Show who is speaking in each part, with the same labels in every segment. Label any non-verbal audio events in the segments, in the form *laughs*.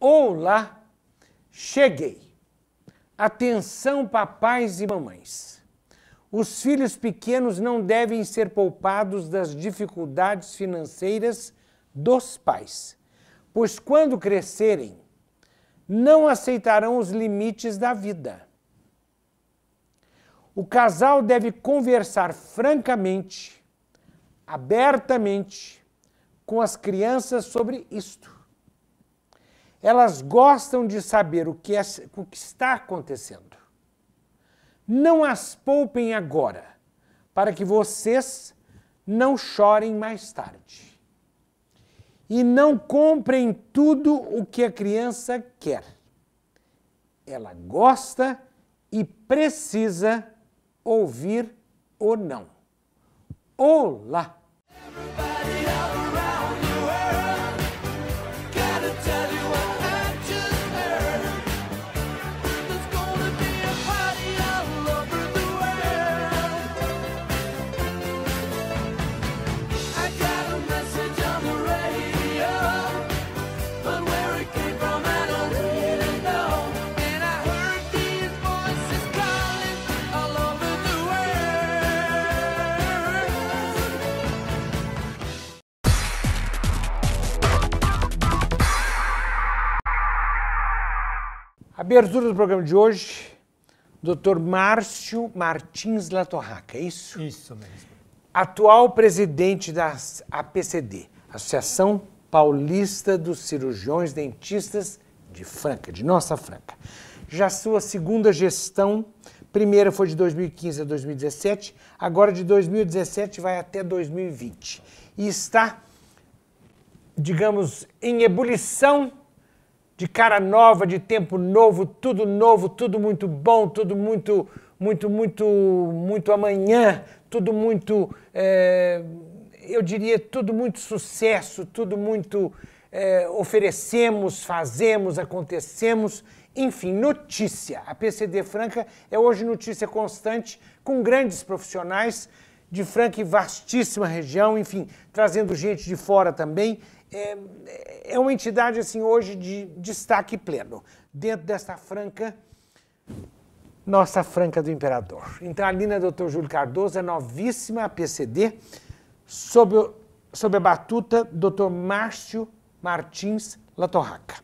Speaker 1: Olá, cheguei. Atenção, papais e mamães. Os filhos pequenos não devem ser poupados das dificuldades financeiras dos pais, pois quando crescerem, não aceitarão os limites da vida. O casal deve conversar francamente, abertamente, com as crianças sobre isto. Elas gostam de saber o que, é, o que está acontecendo. Não as poupem agora, para que vocês não chorem mais tarde. E não comprem tudo o que a criança quer. Ela gosta e precisa ouvir ou não. Olá! Everybody. Abertura do programa de hoje, Dr. Márcio Martins Latorraca, é isso? Isso mesmo. Atual presidente da APCD, Associação Paulista dos Cirurgiões Dentistas de Franca, de Nossa Franca. Já sua segunda gestão, primeira foi de 2015 a 2017, agora de 2017 vai até 2020. E está, digamos, em ebulição de cara nova, de tempo novo, tudo novo, tudo muito bom, tudo muito, muito, muito, muito amanhã, tudo muito, é, eu diria, tudo muito sucesso, tudo muito é, oferecemos, fazemos, acontecemos. Enfim, notícia. A PCD Franca é hoje notícia constante com grandes profissionais de franca e vastíssima região, enfim, trazendo gente de fora também é, é uma entidade assim hoje de destaque pleno. Dentro desta franca, nossa franca do imperador. Então a linha né, Dr. Júlio Cardoso é novíssima a PCD, sob, o, sob a batuta Dr. Márcio Martins Latorraca.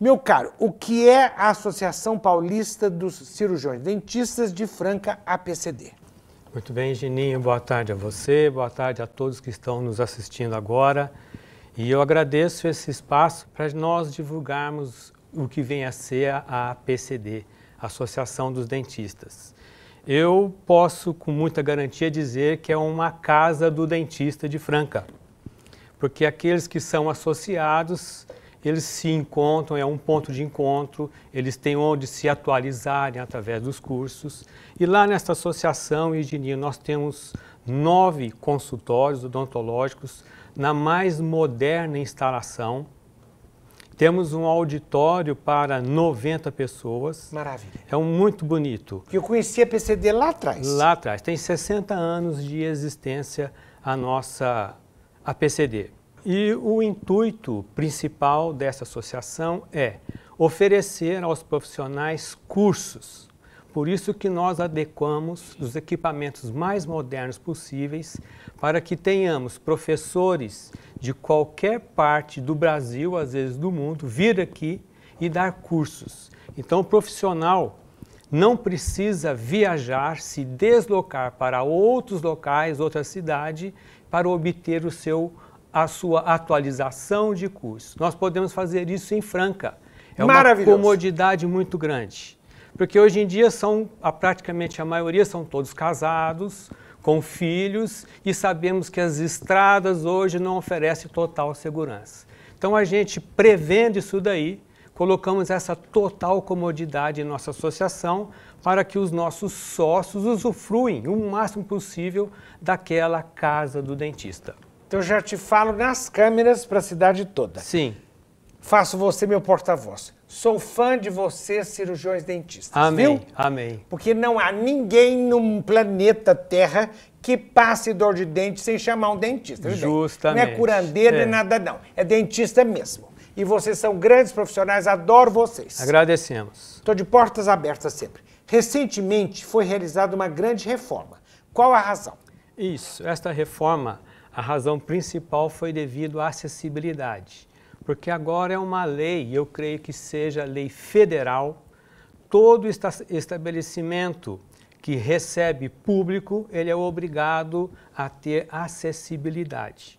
Speaker 1: Meu caro, o que é a Associação Paulista dos Cirurgiões Dentistas de Franca APCD?
Speaker 2: Muito bem, Gininho, boa tarde a você, boa tarde a todos que estão nos assistindo agora. E eu agradeço esse espaço para nós divulgarmos o que vem a ser a PCD, Associação dos Dentistas. Eu posso, com muita garantia, dizer que é uma casa do dentista de Franca, porque aqueles que são associados, eles se encontram, é um ponto de encontro, eles têm onde se atualizarem através dos cursos. E lá nesta associação, Igininho, nós temos nove consultórios odontológicos na mais moderna instalação. Temos um auditório para 90 pessoas. Maravilha. É um muito bonito. Eu conheci a PCD lá atrás. Lá atrás. Tem 60 anos de existência a nossa a PCD. E o intuito principal dessa associação é oferecer aos profissionais cursos por isso que nós adequamos os equipamentos mais modernos possíveis para que tenhamos professores de qualquer parte do Brasil, às vezes do mundo, vir aqui e dar cursos. Então, o profissional não precisa viajar, se deslocar para outros locais, outra cidade, para obter o seu, a sua atualização de curso. Nós podemos fazer isso em Franca. É uma comodidade muito grande. Porque hoje em dia são, a praticamente a maioria são todos casados, com filhos, e sabemos que as estradas hoje não oferecem total segurança. Então a gente prevendo isso daí, colocamos essa total comodidade em nossa associação para que os nossos sócios usufruem o máximo possível daquela casa do dentista.
Speaker 1: Então já te falo nas câmeras para a cidade toda. Sim. Faço você meu porta-voz. Sou fã de vocês, cirurgiões dentistas. Amém. Viu? Amém. Porque não há ninguém no planeta Terra que passe dor de dente sem chamar um dentista. Justamente. Não é curandeiro, é. nem nada não. É dentista mesmo. E vocês são grandes profissionais, adoro vocês.
Speaker 2: Agradecemos.
Speaker 1: Estou de portas abertas sempre. Recentemente foi realizada uma grande reforma. Qual a razão? Isso, esta reforma,
Speaker 2: a razão principal foi devido à acessibilidade porque agora é uma lei, eu creio que seja lei federal, todo esta estabelecimento que recebe público, ele é obrigado a ter acessibilidade.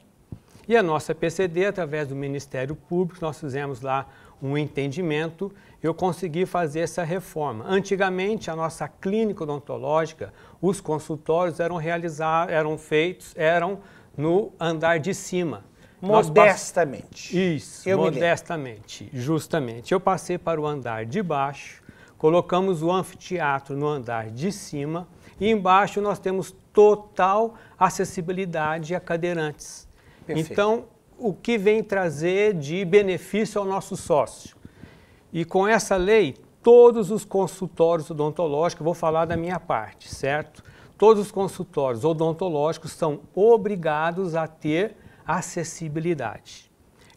Speaker 2: E a nossa PCD, através do Ministério Público, nós fizemos lá um entendimento, eu consegui fazer essa reforma. Antigamente, a nossa clínica odontológica, os consultórios eram realizados, eram feitos, eram no andar de cima. Modestamente. Pass... Isso, Eu modestamente, justamente. Eu passei para o andar de baixo, colocamos o anfiteatro no andar de cima e embaixo nós temos total acessibilidade a cadeirantes. Perfeito. Então, o que vem trazer de benefício ao nosso sócio? E com essa lei, todos os consultórios odontológicos, vou falar da minha parte, certo? Todos os consultórios odontológicos são obrigados a ter acessibilidade.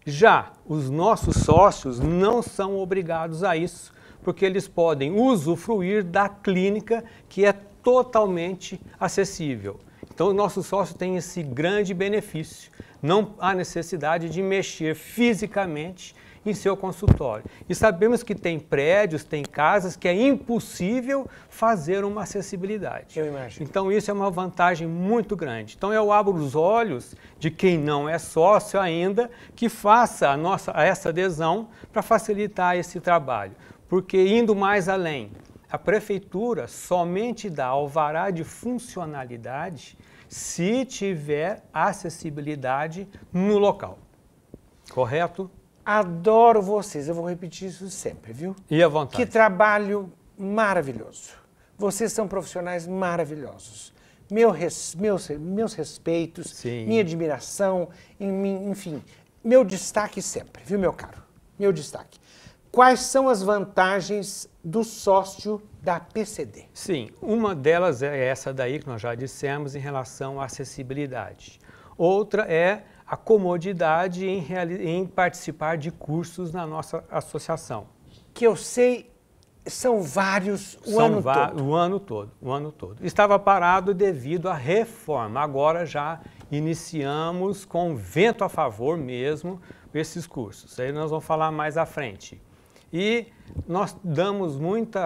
Speaker 2: Já os nossos sócios não são obrigados a isso, porque eles podem usufruir da clínica que é totalmente acessível. Então, o nosso sócio tem esse grande benefício. Não há necessidade de mexer fisicamente em seu consultório. E sabemos que tem prédios, tem casas que é impossível fazer uma acessibilidade. Eu imagino. Então isso é uma vantagem muito grande. Então eu abro os olhos de quem não é sócio ainda que faça a nossa essa adesão para facilitar esse trabalho, porque indo mais além, a prefeitura somente dá alvará de funcionalidade se tiver
Speaker 1: acessibilidade no local. Correto? Adoro vocês, eu vou repetir isso sempre, viu? E à vontade. Que trabalho maravilhoso. Vocês são profissionais maravilhosos. Meu res, meus, meus respeitos, Sim. minha admiração, enfim, meu destaque sempre, viu, meu caro? Meu destaque. Quais são as vantagens do sócio da PCD? Sim,
Speaker 2: uma delas é essa daí que nós já dissemos em relação à acessibilidade. Outra é a comodidade em, em participar de cursos na nossa associação. Que eu sei são vários o São ano todo. O ano todo, o ano todo. Estava parado devido à reforma. Agora já iniciamos com vento a favor mesmo esses cursos. Aí nós vamos falar mais à frente. E nós damos muito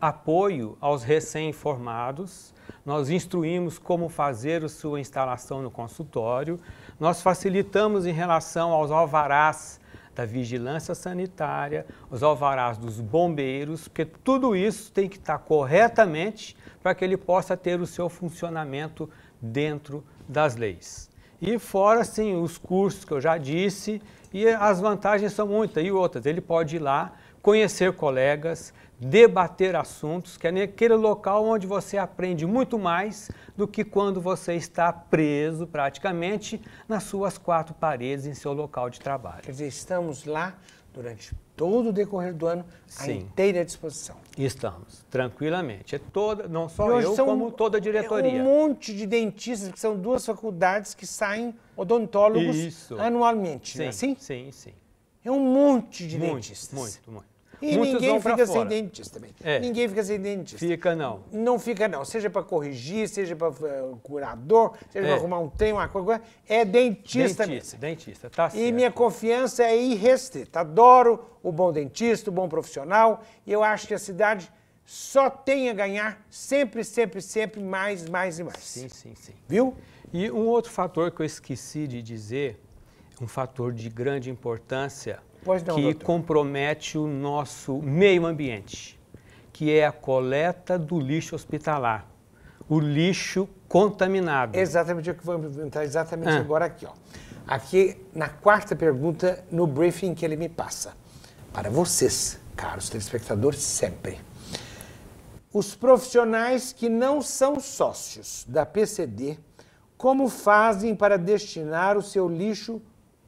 Speaker 2: apoio aos recém-formados. Nós instruímos como fazer a sua instalação no consultório nós facilitamos em relação aos alvarás da vigilância sanitária, os alvarás dos bombeiros, porque tudo isso tem que estar corretamente para que ele possa ter o seu funcionamento dentro das leis. E fora, sim, os cursos que eu já disse, e as vantagens são muitas. E outras, ele pode ir lá, conhecer colegas, debater assuntos, que é aquele local onde você aprende muito mais do que quando você está preso praticamente nas suas quatro paredes em seu local de trabalho. Quer dizer, estamos lá durante
Speaker 1: todo o decorrer do ano Sim. à inteira disposição.
Speaker 2: Estamos, tranquilamente. É toda,
Speaker 1: não só eu, são, como toda
Speaker 2: a diretoria. É um
Speaker 1: monte de dentistas, que são duas faculdades que saem odontólogos Isso. anualmente, né? sim, é assim? Sim, sim. É um monte de muito,
Speaker 2: dentistas. Muito, muito. E Muitos ninguém fica sem dentes também. É. Ninguém
Speaker 1: fica sem dentes.
Speaker 2: Fica não.
Speaker 1: Não fica não. Seja para corrigir, seja para uh, eh, curador, seja é. para arrumar um trem, uma coisa. É dentista.
Speaker 2: Dentista, mesmo. dentista, tá
Speaker 1: certo. E minha confiança é irrestrita. Adoro o bom dentista, o bom profissional. E eu acho que a cidade só tem a ganhar sempre, sempre, sempre mais, mais e mais. Sim,
Speaker 2: sim, sim. Viu? E um outro fator que eu esqueci de dizer, um fator de grande importância não, que doutor. compromete o nosso meio ambiente, que é a coleta do lixo hospitalar, o lixo contaminado.
Speaker 1: Exatamente o que vamos entrar exatamente ah. agora aqui. Ó. Aqui na quarta pergunta, no briefing que ele me passa. Para vocês, caros telespectadores, sempre. Os profissionais que não são sócios da PCD, como fazem para destinar o seu lixo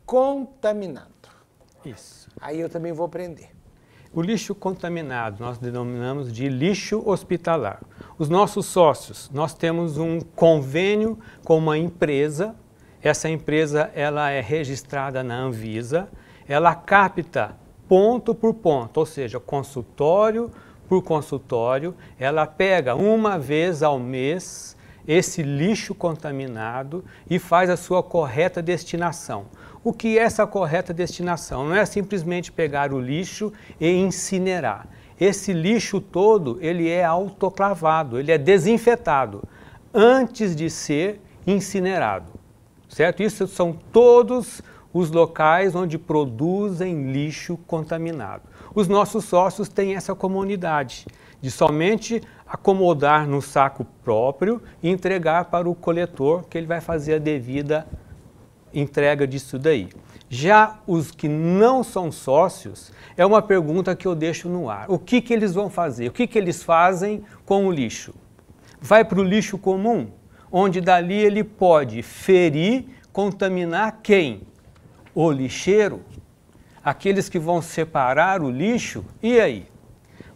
Speaker 1: contaminado? Isso. Aí eu também vou aprender.
Speaker 2: O lixo contaminado nós denominamos de lixo hospitalar. Os nossos sócios, nós temos um convênio com uma empresa. Essa empresa ela é registrada na Anvisa. Ela capta ponto por ponto, ou seja, consultório por consultório. Ela pega uma vez ao mês esse lixo contaminado e faz a sua correta destinação o que é essa correta destinação. Não é simplesmente pegar o lixo e incinerar. Esse lixo todo, ele é autoclavado, ele é desinfetado antes de ser incinerado. Certo? Isso são todos os locais onde produzem lixo contaminado. Os nossos sócios têm essa comunidade de somente acomodar no saco próprio e entregar para o coletor que ele vai fazer a devida entrega disso daí. Já os que não são sócios, é uma pergunta que eu deixo no ar. O que, que eles vão fazer? O que, que eles fazem com o lixo? Vai para o lixo comum, onde dali ele pode ferir, contaminar quem? O lixeiro. Aqueles que vão separar o lixo. E aí?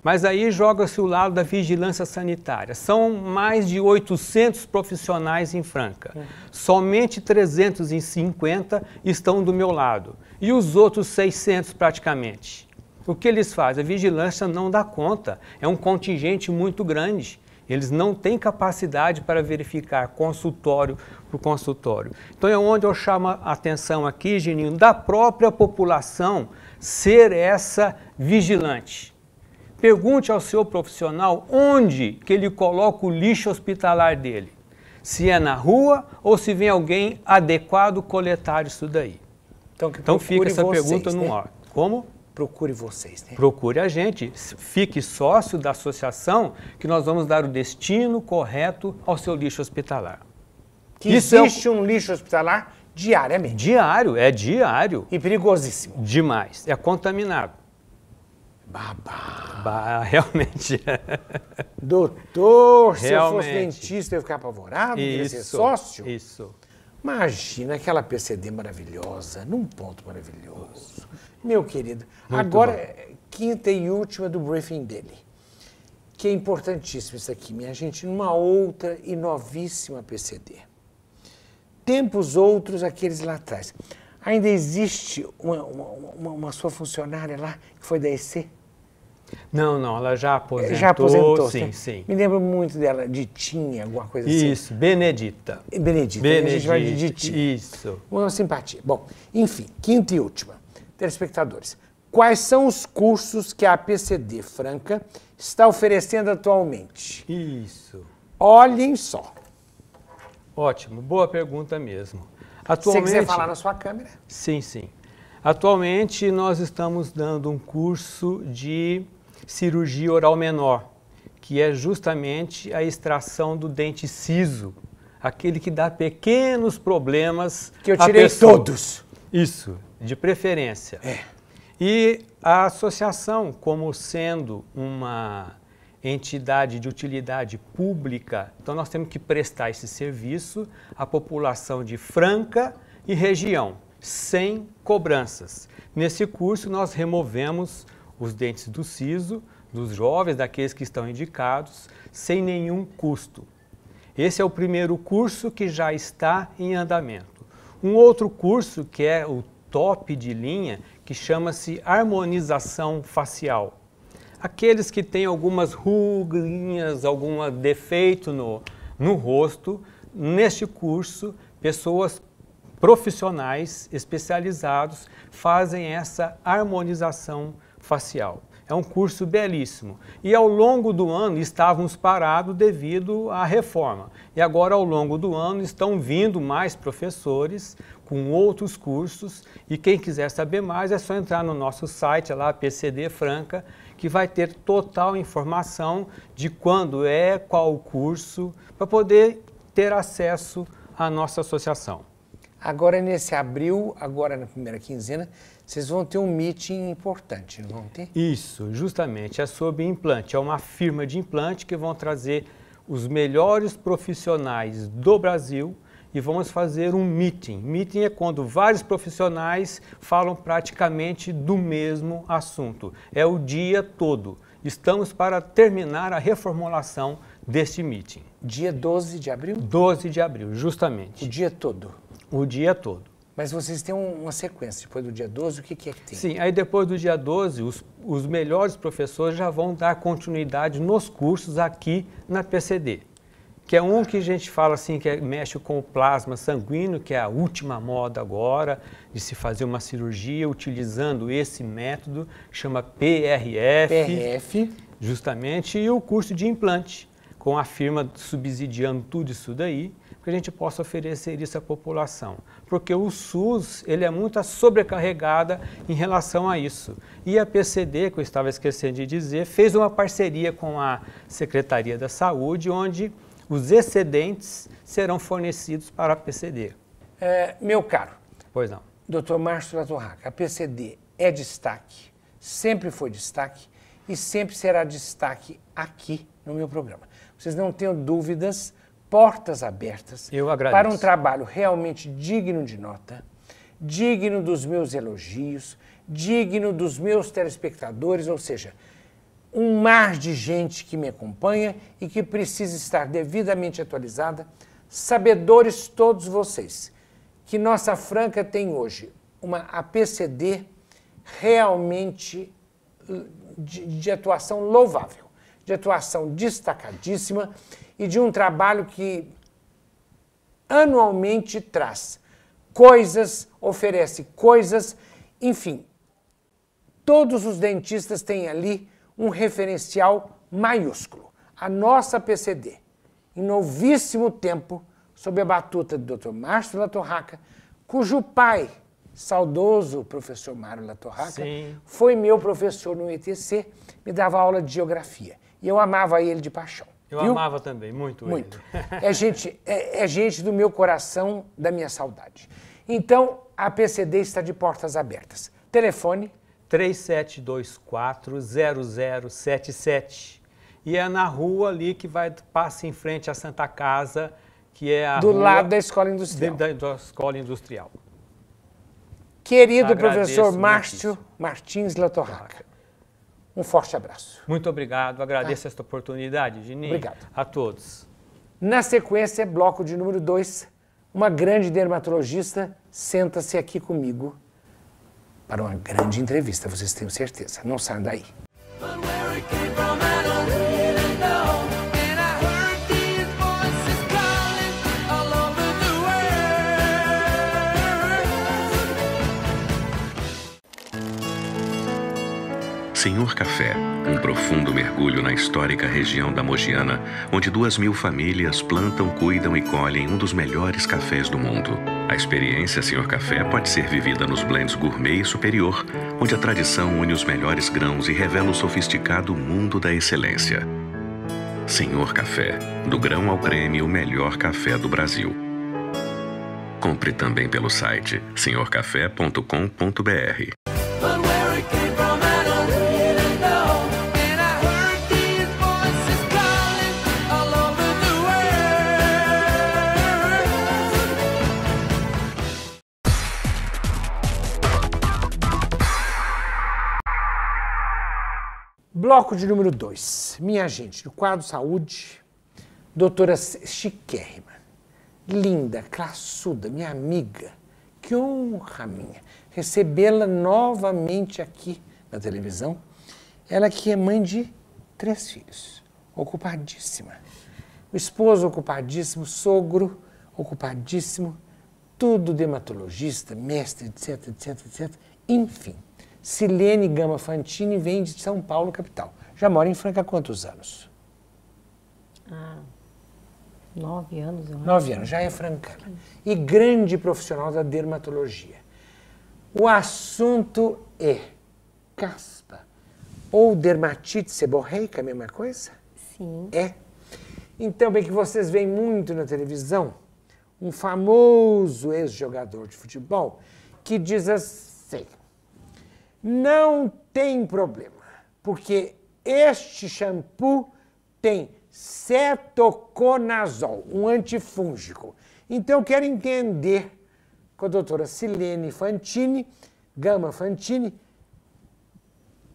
Speaker 2: Mas aí joga-se o lado da vigilância sanitária. São mais de 800 profissionais em Franca. Hum. Somente 350 estão do meu lado. E os outros 600 praticamente. O que eles fazem? A vigilância não dá conta. É um contingente muito grande. Eles não têm capacidade para verificar consultório por consultório. Então é onde eu chamo a atenção aqui, Geninho, da própria população ser essa vigilante. Pergunte ao seu profissional onde que ele coloca o lixo hospitalar dele. Se é na rua ou se vem alguém adequado coletar isso daí. Então, então fica essa vocês, pergunta no né? ar. Como? Procure vocês. Né? Procure a gente. Fique sócio da associação que nós vamos dar o destino correto ao seu lixo hospitalar.
Speaker 1: Que isso existe é o... um lixo hospitalar
Speaker 2: diariamente. Diário, é diário. E perigosíssimo. Demais. É contaminado. Babá. Bah, *laughs* realmente.
Speaker 1: Doutor, realmente. se eu fosse dentista, eu ia ficar apavorado, isso, ia ser sócio. Isso. Imagina aquela PCD maravilhosa, num ponto maravilhoso. Meu querido, Muito agora, bom. É quinta e última do briefing dele. Que é importantíssimo isso aqui, minha gente, numa outra e novíssima PCD. Tempos outros, aqueles lá atrás. Ainda existe uma, uma, uma, uma sua funcionária lá, que foi da EC,
Speaker 2: não, não, ela já aposentou. Já aposentou, sim, né? sim. Me
Speaker 1: lembro muito dela, Ditinha, alguma coisa isso, assim. Isso,
Speaker 2: Benedita. Benedita. Benedita, né? a gente vai de Ditinha.
Speaker 1: Isso. Uma simpatia. Bom, enfim, quinta e última. Telespectadores, quais são os cursos que a APCD Franca está oferecendo atualmente? Isso. Olhem só. Ótimo, boa pergunta mesmo.
Speaker 2: Atualmente, Se quiser falar na sua câmera. Sim, sim. Atualmente nós estamos dando um curso de cirurgia oral menor, que é justamente a extração do dente siso, aquele que dá pequenos problemas. Que eu tirei todos. Isso, de preferência. É. E a associação, como sendo uma entidade de utilidade pública, então nós temos que prestar esse serviço à população de Franca e região, sem cobranças. Nesse curso, nós removemos os dentes do siso, dos jovens, daqueles que estão indicados, sem nenhum custo. Esse é o primeiro curso que já está em andamento. Um outro curso que é o top de linha, que chama-se harmonização facial. Aqueles que têm algumas ruguinhas, algum defeito no, no rosto, neste curso, pessoas profissionais especializados fazem essa harmonização facial facial. É um curso belíssimo. E ao longo do ano estávamos parados devido à reforma. E agora, ao longo do ano, estão vindo mais professores com outros cursos. E quem quiser saber mais é só entrar no nosso site, é lá, PCD Franca, que vai ter total informação de quando é, qual o
Speaker 1: curso, para poder ter acesso à nossa associação. Agora, é nesse abril, agora na primeira quinzena, vocês vão ter um meeting importante, não vão
Speaker 3: ter?
Speaker 2: Isso, justamente. É sobre implante. É uma firma de implante que vão trazer os melhores profissionais do Brasil e vamos fazer um meeting. Meeting é quando vários profissionais falam praticamente do mesmo assunto. É o dia todo. Estamos para terminar a reformulação deste meeting. Dia 12 de abril? 12 de abril, justamente. O dia todo? O dia todo.
Speaker 1: Mas vocês têm uma sequência. Depois do dia 12, o que, que é que tem?
Speaker 2: Sim, aí depois do dia 12, os, os melhores professores já vão dar continuidade nos cursos aqui na PCD. Que é um que a gente fala assim, que é, mexe com o plasma sanguíneo, que é a última moda agora, de se fazer uma cirurgia utilizando esse método, chama PRF. PRF. Justamente, e o curso de implante, com a firma subsidiando tudo isso daí que a gente possa oferecer isso à população. Porque o SUS ele é muito sobrecarregada em relação a isso. E a PCD, que eu estava esquecendo de dizer, fez uma parceria com a Secretaria da Saúde, onde os excedentes serão fornecidos para a PCD.
Speaker 1: É, meu caro. Pois não. Doutor Márcio Latorraca, a PCD é destaque, sempre foi destaque e sempre será destaque aqui no meu programa. Vocês não tenham dúvidas portas abertas para um trabalho realmente digno de nota, digno dos meus elogios, digno dos meus telespectadores, ou seja, um mar de gente que me acompanha e que precisa estar devidamente atualizada. Sabedores todos vocês que Nossa Franca tem hoje uma APCD realmente eh, de, de atuação louvável de atuação destacadíssima e de um trabalho que anualmente traz coisas, oferece coisas, enfim. Todos os dentistas têm ali um referencial maiúsculo. A nossa PCD, em novíssimo tempo, sob a batuta do Dr. Márcio Latorraca, cujo pai, saudoso professor Mário Latorraca, Torraca foi meu professor no ETC, me dava aula de geografia. E eu amava ele de paixão.
Speaker 2: Eu viu? amava também, muito, muito. ele.
Speaker 1: Muito. É gente, é, é gente do meu coração, da minha saudade. Então, a PCD está de portas abertas. Telefone
Speaker 2: 37240077. E é na rua ali que vai passa em frente à Santa Casa, que é a do rua, lado da escola industrial. Da, da escola industrial.
Speaker 1: Querido Agradeço professor Márcio Martins Latorraca, um forte abraço.
Speaker 2: Muito obrigado, agradeço tá. esta oportunidade, Gini. Obrigado. A todos.
Speaker 1: Na sequência, bloco de número 2, uma grande dermatologista senta-se aqui comigo para uma grande entrevista, vocês têm certeza. Não saiam daí.
Speaker 4: Senhor Café, um profundo mergulho na histórica região da Mogiana, onde duas mil famílias plantam, cuidam e colhem um dos melhores cafés do mundo. A experiência Senhor Café pode ser vivida nos blends gourmet e superior, onde a tradição une os melhores grãos e revela o sofisticado mundo da excelência. Senhor Café, do grão ao creme, o melhor café do Brasil. Compre também pelo site senhorcafé.com.br.
Speaker 1: Bloco de número 2. Minha gente, do quadro saúde, doutora chiquérrima, linda, classuda, minha amiga. Que honra minha recebê-la novamente aqui na televisão. Ela que é mãe de três filhos, ocupadíssima. O esposo ocupadíssimo, sogro ocupadíssimo, tudo dermatologista, mestre, etc, etc, etc. Enfim, Silene Gama Fantini vem de São Paulo, capital. Já mora em Franca há quantos anos?
Speaker 5: Ah, nove anos, eu acho. Nove anos, já é
Speaker 1: francana. E grande profissional da dermatologia. O assunto é caspa ou dermatite seborreica, a mesma coisa? Sim. É. Então, bem que vocês veem muito na televisão um famoso ex-jogador de futebol que diz as não tem problema, porque este shampoo tem cetoconazol, um antifúngico. Então, quero entender com a doutora Silene Fantini, Gama Fantini,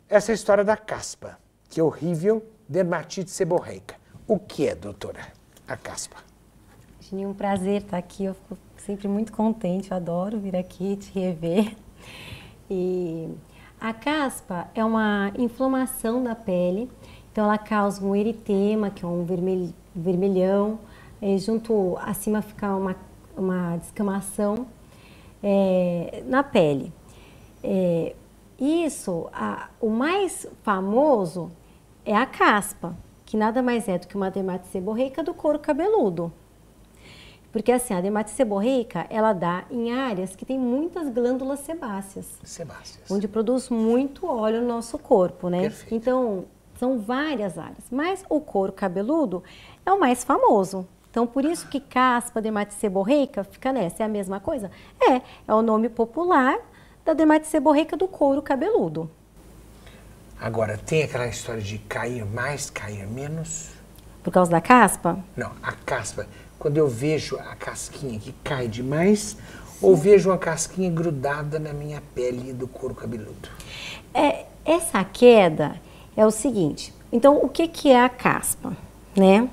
Speaker 1: essa história da caspa, que é horrível, dermatite seborreica. O que é, doutora, a caspa?
Speaker 5: Tinha um prazer estar aqui, eu fico sempre muito contente, eu adoro vir aqui te rever. E a caspa é uma inflamação da pele, então ela causa um eritema, que é um vermelho, vermelhão, é, junto acima fica uma, uma descamação é, na pele. É, isso, a, o mais famoso é a caspa, que nada mais é do que uma dermatite seborreica do couro cabeludo. Porque assim, a dermatite seborreica, ela dá em áreas que tem muitas glândulas sebáceas. Sebáceas. Onde produz muito óleo no nosso corpo, né? Perfeito. Então, são várias áreas. Mas o couro cabeludo é o mais famoso. Então, por isso que caspa, dermatite seborreica, fica nessa. É a mesma coisa? É, é o nome popular da dermatite seborreica do couro cabeludo.
Speaker 1: Agora, tem aquela história de cair mais, cair menos?
Speaker 5: Por causa da caspa?
Speaker 1: Não, a caspa quando eu vejo a casquinha que cai demais
Speaker 5: Sim. ou vejo
Speaker 1: uma casquinha grudada na minha pele do couro cabeludo?
Speaker 5: É, essa queda é o seguinte. Então, o que, que é a caspa? Né?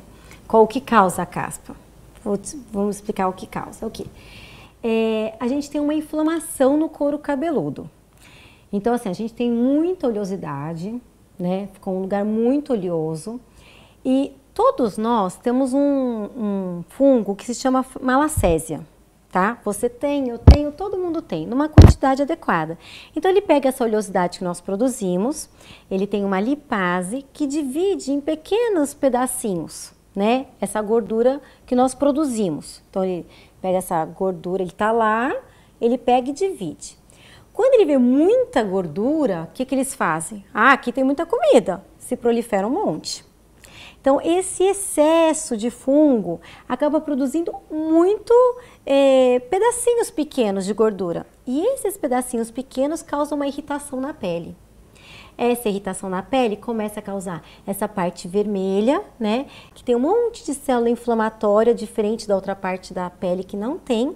Speaker 5: Qual o que causa a caspa? Vou, vamos explicar o que causa. O que? É, a gente tem uma inflamação no couro cabeludo. Então, assim, a gente tem muita oleosidade, né? Ficou um lugar muito oleoso. E Todos nós temos um, um fungo que se chama malacésia, tá? Você tem, eu tenho, todo mundo tem, numa quantidade adequada. Então ele pega essa oleosidade que nós produzimos, ele tem uma lipase que divide em pequenos pedacinhos, né? Essa gordura que nós produzimos. Então ele pega essa gordura, ele tá lá, ele pega e divide. Quando ele vê muita gordura, o que, que eles fazem? Ah, aqui tem muita comida, se prolifera um monte. Então, esse excesso de fungo acaba produzindo muito é, pedacinhos pequenos de gordura. E esses pedacinhos pequenos causam uma irritação na pele essa irritação na pele começa a causar essa parte vermelha, né? Que tem um monte de célula inflamatória diferente da outra parte da pele que não tem.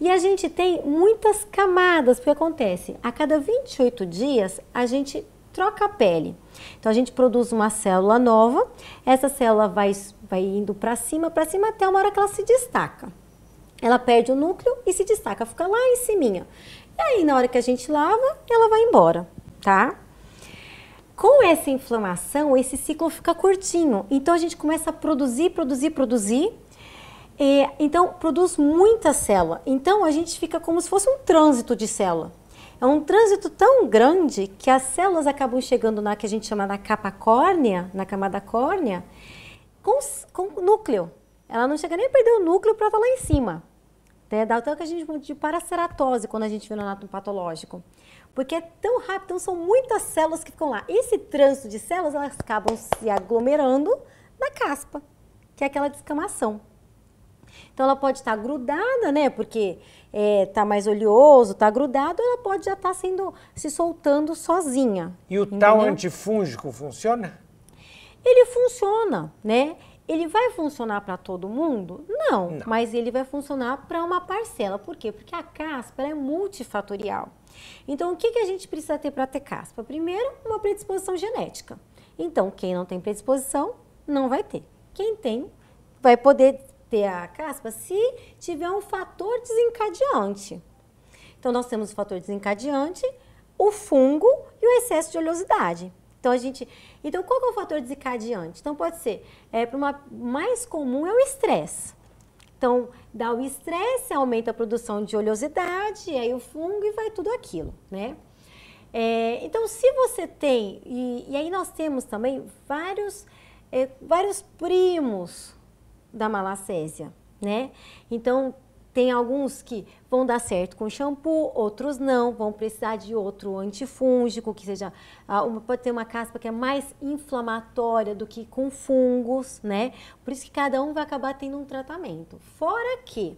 Speaker 5: E a gente tem muitas camadas, porque acontece, a cada 28 dias a gente troca a pele. Então a gente produz uma célula nova, essa célula vai, vai indo para cima, para cima até uma hora que ela se destaca. Ela perde o núcleo e se destaca, fica lá em cima. E aí na hora que a gente lava, ela vai embora, tá? Com essa inflamação, esse ciclo fica curtinho. Então a gente começa a produzir, produzir, produzir. então produz muita célula. Então a gente fica como se fosse um trânsito de célula é um trânsito tão grande que as células acabam chegando na que a gente chama na capa córnea, na camada córnea, com, com núcleo. Ela não chega nem a perder o núcleo para estar tá lá em cima. Né? Dá até o que a gente chama de paraceratose quando a gente vê no anato patológico. Porque é tão rápido, então são muitas células que ficam lá. Esse trânsito de células, elas acabam se aglomerando na caspa, que é aquela descamação. Então ela pode estar tá grudada, né? Porque está é, mais oleoso, está grudado, ela pode já estar tá sendo se soltando sozinha.
Speaker 1: E o entendeu? tal antifúngico
Speaker 5: funciona? Ele funciona, né? Ele vai funcionar para todo mundo? Não, Não, mas ele vai funcionar para uma parcela. Por quê? Porque a caspa é multifatorial. Então, o que, que a gente precisa ter para ter caspa? Primeiro, uma predisposição genética. Então, quem não tem predisposição, não vai ter. Quem tem, vai poder ter a caspa se tiver um fator desencadeante. Então, nós temos o fator desencadeante, o fungo e o excesso de oleosidade. Então, a gente. Então, qual é o fator desencadeante? Então, pode ser. É, para uma mais comum é o estresse. Então, dá o estresse, aumenta a produção de oleosidade, aí o fungo e vai tudo aquilo, né? É, então, se você tem, e, e, aí nós temos também vários, é, vários primos da malacésia, né? Então, tem alguns que vão dar certo com shampoo, outros não, vão precisar de outro antifúngico, que seja, ah, pode ter uma caspa que é mais inflamatória do que com fungos, né? Por isso que cada um vai acabar tendo um tratamento. Fora que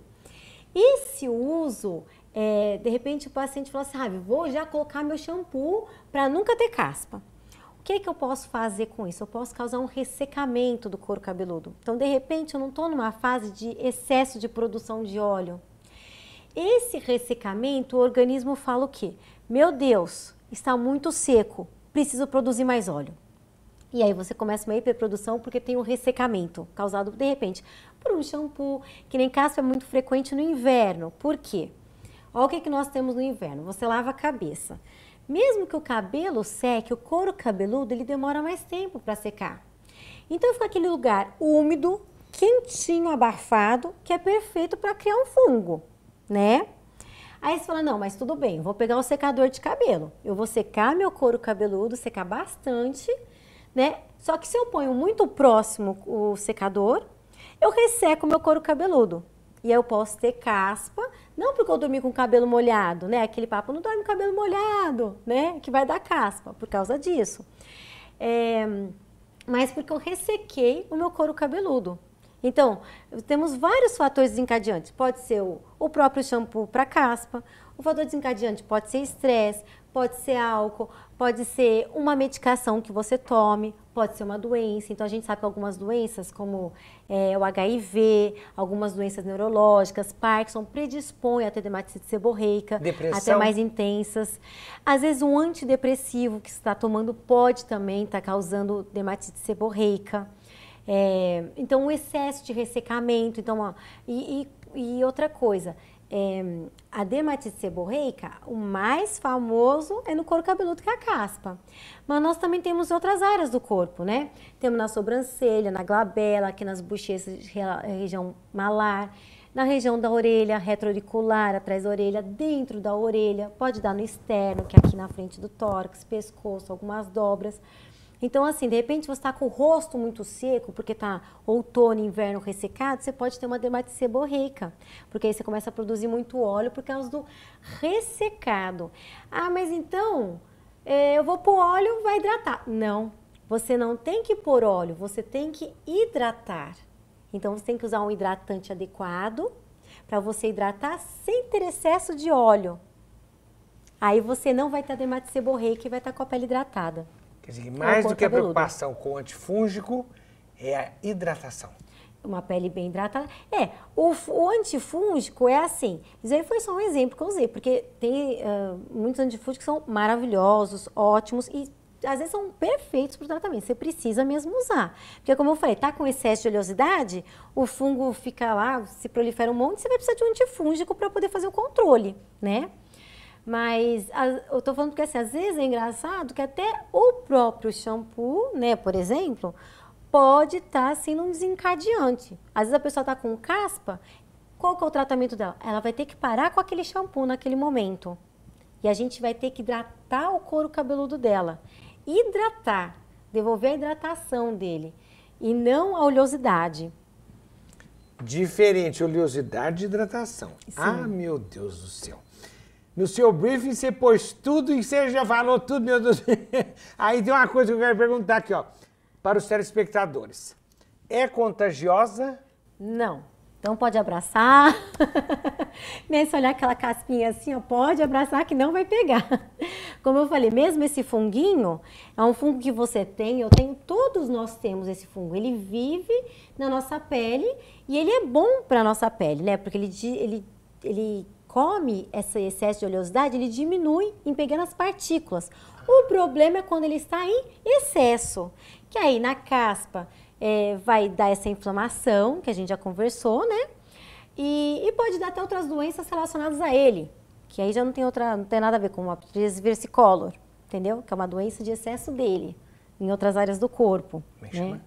Speaker 5: esse uso, é, de repente o paciente fala assim, ah, vou já colocar meu shampoo para nunca ter caspa. O que, que eu posso fazer com isso? Eu posso causar um ressecamento do couro cabeludo. Então, de repente, eu não estou numa fase de excesso de produção de óleo. Esse ressecamento, o organismo fala o quê? Meu Deus, está muito seco, preciso produzir mais óleo. E aí você começa uma hiperprodução porque tem um ressecamento causado, de repente, por um shampoo, que nem caso é muito frequente no inverno. Por quê? Olha o que, que nós temos no inverno. Você lava a cabeça. Mesmo que o cabelo seque, o couro cabeludo, ele demora mais tempo para secar. Então fica aquele lugar úmido, quentinho, abafado, que é perfeito para criar um fungo, né? Aí você fala, não, mas tudo bem, vou pegar um secador de cabelo. Eu vou secar meu couro cabeludo, secar bastante, né? Só que se eu ponho muito próximo o secador, eu resseco meu couro cabeludo. E eu posso ter caspa, não porque eu dormi com o cabelo molhado, né? Aquele papo, não dorme com o cabelo molhado, né? Que vai dar caspa, por causa disso. É, mas porque eu ressequei o meu couro cabeludo. Então, temos vários fatores desencadeantes. Pode ser o, o próprio shampoo para caspa, o fator desencadeante pode ser estresse, pode ser álcool, pode ser uma medicação que você tome, pode ser uma doença. Então a gente sabe que algumas doenças, como é, o HIV, algumas doenças neurológicas, Parkinson, predispõem a dermatite seborreica, Depressão. até mais intensas. Às vezes um antidepressivo que está tomando pode também estar tá causando dermatite seborreica. É, então um excesso de ressecamento, então ó, e, e, e outra coisa, é, a dermatite seborreica, o mais famoso é no couro cabeludo, que é a caspa. Mas nós também temos outras áreas do corpo, né? Temos na sobrancelha, na glabela, aqui nas bochechas, região malar, na região da orelha, retroauricular, atrás da orelha, dentro da orelha, pode dar no externo, que é aqui na frente do tórax, pescoço, algumas dobras. Então, assim, de repente você está com o rosto muito seco, porque está outono, inverno ressecado, você pode ter uma dermatite seborreica, porque aí você começa a produzir muito óleo por causa do ressecado. Ah, mas então é, eu vou pôr óleo, vai hidratar. Não, você não tem que pôr óleo, você tem que hidratar. Então, você tem que usar um hidratante adequado para você hidratar sem ter excesso de óleo. Aí você não vai ter dermatite seborreica e vai estar com a pele hidratada. Quer dizer,
Speaker 1: mais do que a preocupação com o antifúngico é a hidratação.
Speaker 5: Uma pele bem hidratada. É, o, o antifúngico é assim. Isso aí foi só um exemplo que eu usei, porque tem uh, muitos antifúngicos que são maravilhosos, ótimos e às vezes são perfeitos para o tratamento. Você precisa mesmo usar. Porque, como eu falei, tá com excesso de oleosidade, o fungo fica lá, se prolifera um monte, você vai precisar de um antifúngico para poder fazer o controle, né? Mas eu tô falando porque assim, às vezes é engraçado que até o próprio shampoo, né, por exemplo, pode estar tá, assim num desencadeante. Às vezes a pessoa tá com caspa, qual que é o tratamento dela? Ela vai ter que parar com aquele shampoo naquele momento. E a gente vai ter que hidratar o couro cabeludo dela. Hidratar, devolver a hidratação dele e não a oleosidade.
Speaker 1: Diferente oleosidade de hidratação. Sim. Ah, meu Deus do céu. No seu briefing você pôs tudo e você já falou tudo, meu Deus. *laughs* Aí tem uma coisa que eu quero perguntar aqui, ó, para os telespectadores. É contagiosa?
Speaker 5: Não. Então pode abraçar. *laughs* Nem se olhar aquela caspinha assim, ó, pode abraçar que não vai pegar. *laughs* Como eu falei, mesmo esse funguinho, é um fungo que você tem, eu tenho, todos nós temos esse fungo. Ele vive na nossa pele e ele é bom para nossa pele, né? Porque ele, ele, ele come esse excesso de oleosidade, ele diminui em pequenas partículas. O problema é quando ele está em excesso, que aí na caspa é, vai dar essa inflamação, que a gente já conversou, né? E, e, pode dar até outras doenças relacionadas a ele, que aí já não tem, outra, não tem nada a ver com a versicolor, entendeu? Que é uma doença de excesso dele em outras áreas do corpo. Mexe, né? né?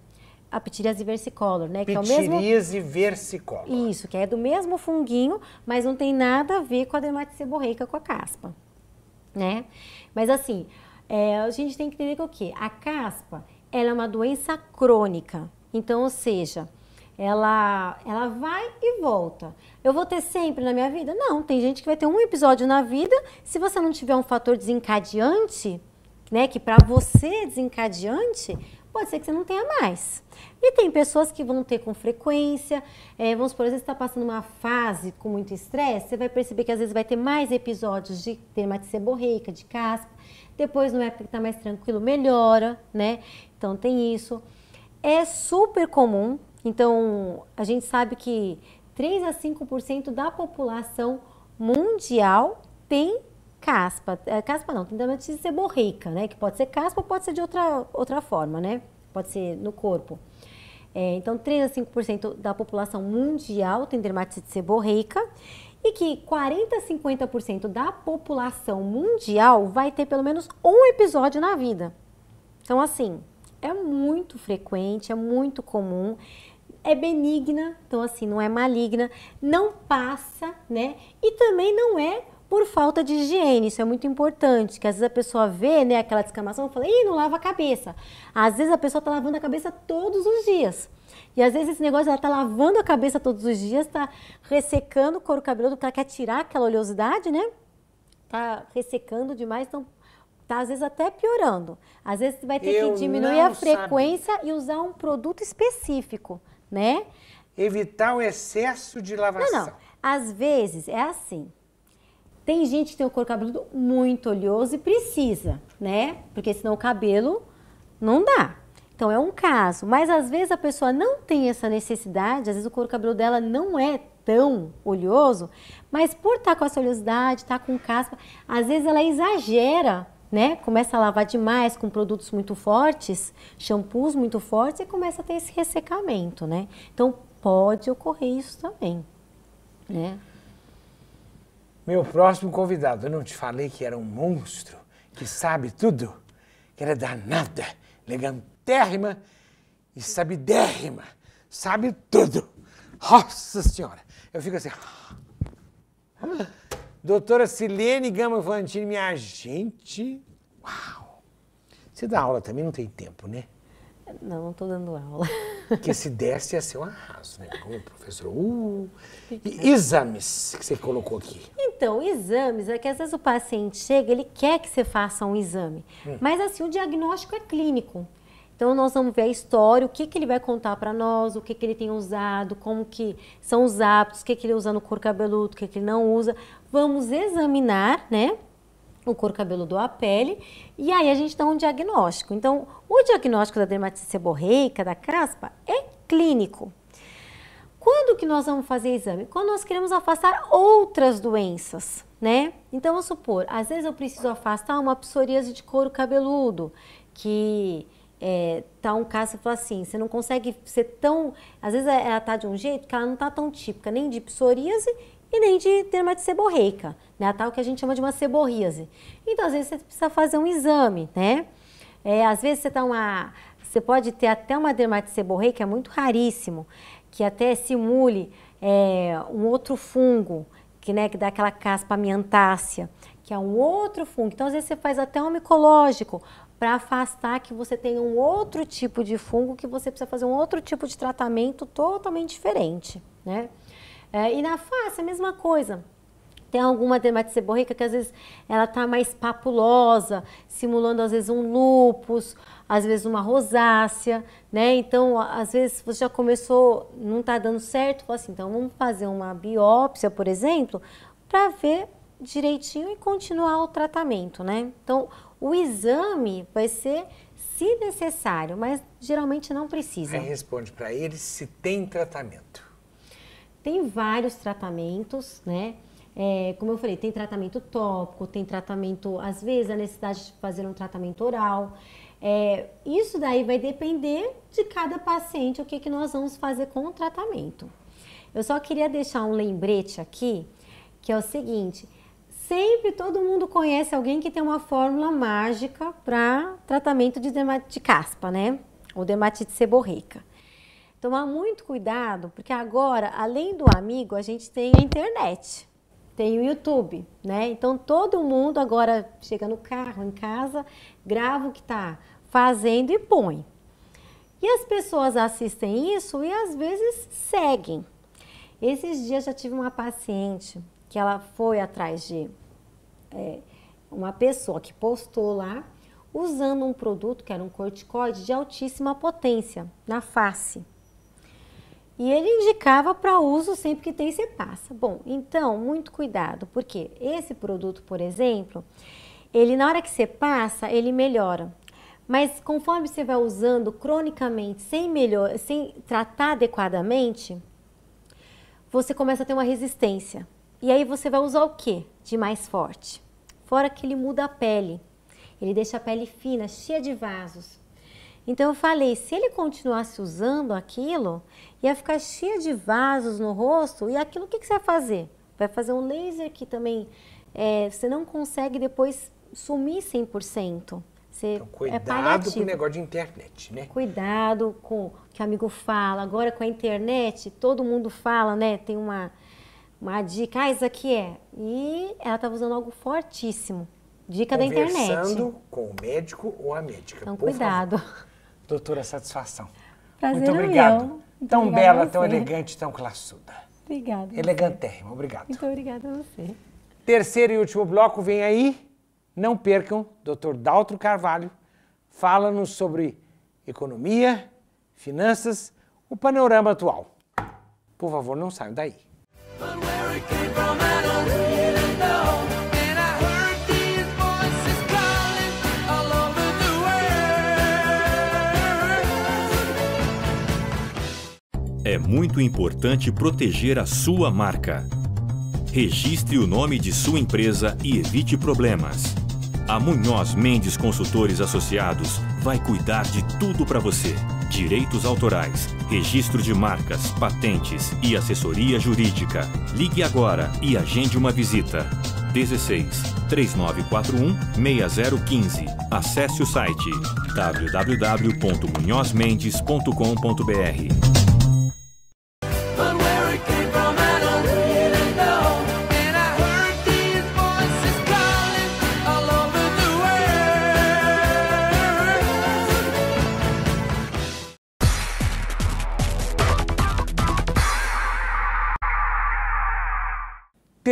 Speaker 5: a pitiríase versicolor, né? Que é o mesmo... versicolor. Isso, que é do mesmo funguinho, mas não tem nada a ver com a dermatite seborreica com a caspa, né? Mas assim, é, a gente tem que entender que é o quê? A caspa, ela é uma doença crônica. Então, ou seja, ela, ela vai e volta. Eu vou ter sempre na minha vida? Não, tem gente que vai ter um episódio na vida. Se você não tiver um fator desencadeante, né, que para você é desencadeante, pode ser que você não tenha mais. E tem pessoas que vão ter com frequência, é, vamos por exemplo, está passando uma fase com muito estresse, você vai perceber que às vezes vai ter mais episódios de dermatite borreica, de caspa. Depois, numa época que está mais tranquilo, melhora, né? Então tem isso. É super comum, então a gente sabe que 3 a 5% da população mundial tem caspa. É, caspa não, tem dermatite seborreica, né? Que pode ser caspa ou pode ser de outra, outra forma, né? Pode ser no corpo. É, então, 3 a 5% da população mundial tem dermatite seborreica e que 40 a 50% da população mundial vai ter pelo menos um episódio na vida. Então, assim, é muito frequente, é muito comum, é benigna, então assim, não é maligna, não passa, né? E também não é por falta de higiene. Isso é muito importante, que às vezes a pessoa vê, né, aquela descamação e fala, ih, não lava a cabeça. Às vezes a pessoa está lavando a cabeça todos os dias. E às vezes esse negócio, ela está lavando a cabeça todos os dias, está ressecando o couro cabeludo, porque ela quer tirar aquela oleosidade, né? Está ressecando demais, então tá às vezes até piorando. Às vezes vai ter Eu que diminuir a frequência sabe. e usar um produto específico, né? Evitar o excesso de lavação. Não, não. Às vezes é assim. Tem gente que tem o couro cabeludo muito oleoso e precisa, né? Porque senão o cabelo não dá. Então é um caso, mas às vezes a pessoa não tem essa necessidade, às vezes o couro cabeludo dela não é tão oleoso, mas por estar tá com essa oleosidade, estar tá com caspa, às vezes ela exagera, né? Começa a lavar demais com produtos muito fortes, shampoos muito fortes e começa a ter esse ressecamento, né? Então pode ocorrer isso também, né?
Speaker 1: Meu próximo convidado, eu não te falei que era um monstro, que sabe tudo, que era danada, elegantérrima e sabidérrima, sabe tudo. Nossa Senhora! Eu fico assim. Ah. Doutora Silene Gama Fantini, minha gente. Uau! Você dá aula também, não tem tempo, né?
Speaker 5: Não, não estou dando aula que se desse
Speaker 1: ia ser um arraso, né? Como professor, uh,
Speaker 5: exames
Speaker 1: que você colocou aqui.
Speaker 5: Então, exames, é que às vezes o paciente chega, ele quer que você faça um exame, hum. mas assim, o diagnóstico é clínico. Então, nós vamos ver a história, o que, que ele vai contar para nós, o que, que ele tem usado, como que são os hábitos, o que, que ele usa no couro cabeludo, o que, que ele não usa. Vamos examinar, né? o couro cabeludo ou a pele, e aí a gente dá um diagnóstico. Então, o diagnóstico da dermatite seborreica, da caspa, é clínico. Quando que nós vamos fazer exame? Quando nós queremos afastar outras doenças, né? Então, vamos supor, às vezes eu preciso afastar uma psoríase de couro cabeludo, que é, tá um caso, fala assim, você não consegue ser tão... Às vezes ela tá de um jeito que ela não tá tão típica, nem de psoríase e nem de dermatite seborreica, né? A tal que a gente chama de uma seborríase. Então, às vezes, você precisa fazer um exame, né? É, às vezes, você, tá uma, você pode ter até uma dermatite seborreica, é muito raríssimo, que até simule é, um outro fungo, que, né, que dá aquela caspa amiantácea, que é um outro fungo. Então, às vezes, você faz até um micológico para afastar que você tenha um outro tipo de fungo, que você precisa fazer um outro tipo de tratamento totalmente diferente, né? É, e na face, a mesma coisa. Tem alguma dermatite seborreica que às vezes ela tá mais papulosa, simulando às vezes um lúpus, às vezes uma rosácea, né? Então, às vezes você já começou, não tá dando certo, assim, então vamos fazer uma biópsia, por exemplo, para ver direitinho e continuar o tratamento, né? Então, o exame vai ser se necessário, mas geralmente não precisa. Aí
Speaker 1: responde para eles se tem tratamento.
Speaker 5: Tem vários tratamentos, né? É, como eu falei, tem tratamento tópico, tem tratamento, às vezes, a necessidade de fazer um tratamento oral. É, isso daí vai depender de cada paciente o que, que nós vamos fazer com o tratamento. Eu só queria deixar um lembrete aqui, que é o seguinte: sempre todo mundo conhece alguém que tem uma fórmula mágica para tratamento de de caspa, né? Ou dermatite seborreica tomar muito cuidado, porque agora, além do amigo, a gente tem a internet, tem o YouTube, né? Então todo mundo agora chega no carro, em casa, grava o que está fazendo e põe. E as pessoas assistem isso e às vezes seguem. Esses dias já tive uma paciente que ela foi atrás de é, uma pessoa que postou lá usando um produto que era um corticoide de altíssima potência na face. E ele indicava para uso sempre que tem, você passa. Bom, então, muito cuidado, porque esse produto, por exemplo, ele na hora que você passa, ele melhora. Mas conforme você vai usando cronicamente, sem, melhor, sem tratar adequadamente, você começa a ter uma resistência. E aí você vai usar o que de mais forte? Fora que ele muda a pele, ele deixa a pele fina, cheia de vasos. Então eu falei, se ele continuasse usando aquilo, ia ficar cheia de vasos no rosto e aquilo o que, que você vai fazer? Vai fazer um laser que também é, você não consegue depois sumir 100%. Você então, é cuidado é com o negócio de
Speaker 1: internet, né?
Speaker 5: Cuidado com o que o amigo fala. Agora com a internet, todo mundo fala, né? Tem uma, uma dica, ah, isso aqui é. E ela estava tá usando algo fortíssimo. Dica da internet. Conversando
Speaker 1: com o médico ou a médica. Então, cuidado. Favor. Doutora, satisfação.
Speaker 5: Prazer Muito é obrigado. Meu. Tão obrigada bela, tão elegante,
Speaker 1: tão classuda. Obrigada. Elegantérrima, obrigado.
Speaker 5: Muito obrigada a você.
Speaker 1: Terceiro e último bloco vem aí. Não percam, Dr. Daltro Carvalho fala-nos sobre economia, finanças, o panorama atual. Por favor, não saiam daí. But
Speaker 4: é muito importante proteger a sua marca. Registre o nome de sua empresa e evite problemas. A Munhoz Mendes Consultores Associados vai cuidar de tudo para você. Direitos autorais, registro de marcas, patentes e assessoria jurídica. Ligue agora e agende uma visita. 16 3941 6015. Acesse o site www.munhozmendes.com.br.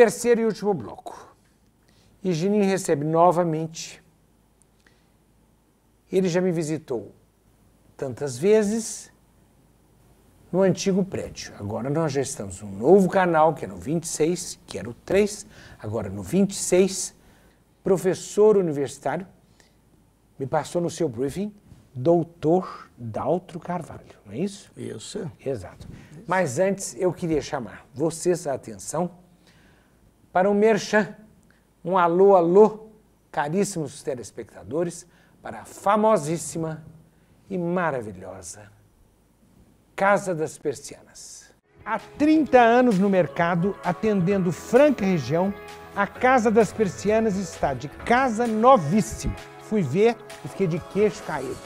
Speaker 1: terceiro e último bloco. Higinin recebe novamente. Ele já me visitou tantas vezes no antigo prédio. Agora nós já estamos no novo canal, que é no 26, que era o 3, agora no 26, professor universitário, me passou no seu briefing, doutor Daltro Carvalho, não é isso? Isso. Exato. Isso. Mas antes eu queria chamar vocês a atenção para um merchan, um alô, alô, caríssimos telespectadores, para a famosíssima e maravilhosa Casa das Persianas. Há 30 anos no mercado, atendendo franca região, a Casa das Persianas está de casa novíssima. Fui ver e fiquei de queixo caído.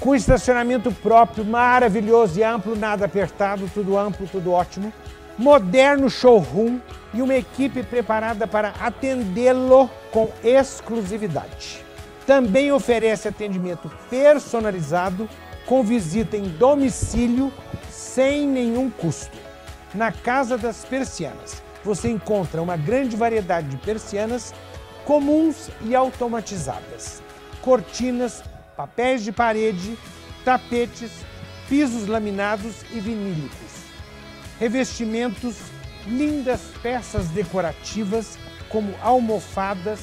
Speaker 1: Com estacionamento próprio, maravilhoso e amplo, nada apertado, tudo amplo, tudo ótimo moderno showroom e uma equipe preparada para atendê-lo com exclusividade. Também oferece atendimento personalizado com visita em domicílio sem nenhum custo. Na Casa das Persianas, você encontra uma grande variedade de persianas comuns e automatizadas, cortinas, papéis de parede, tapetes, pisos laminados e vinílicos revestimentos, lindas peças decorativas como almofadas,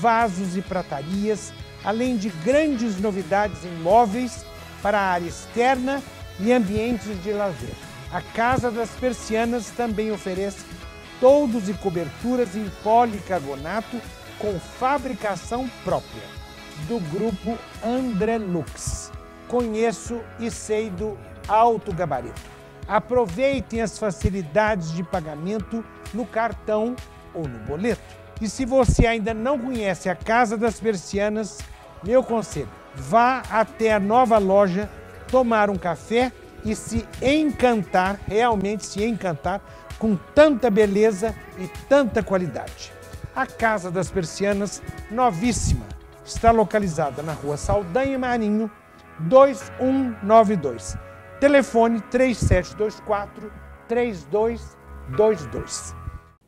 Speaker 1: vasos e pratarias, além de grandes novidades em móveis para a área externa e ambientes de lazer. A Casa das Persianas também oferece toldos e coberturas em policarbonato com fabricação própria, do grupo André Lux. Conheço e sei do alto gabarito. Aproveitem as facilidades de pagamento no cartão ou no boleto. E se você ainda não conhece a Casa das Persianas, meu conselho, vá até a nova loja tomar um café e se encantar, realmente se encantar, com tanta beleza e tanta qualidade. A Casa das Persianas, novíssima, está localizada na rua Saldanha Marinho, 2192. Telefone 3724 3222.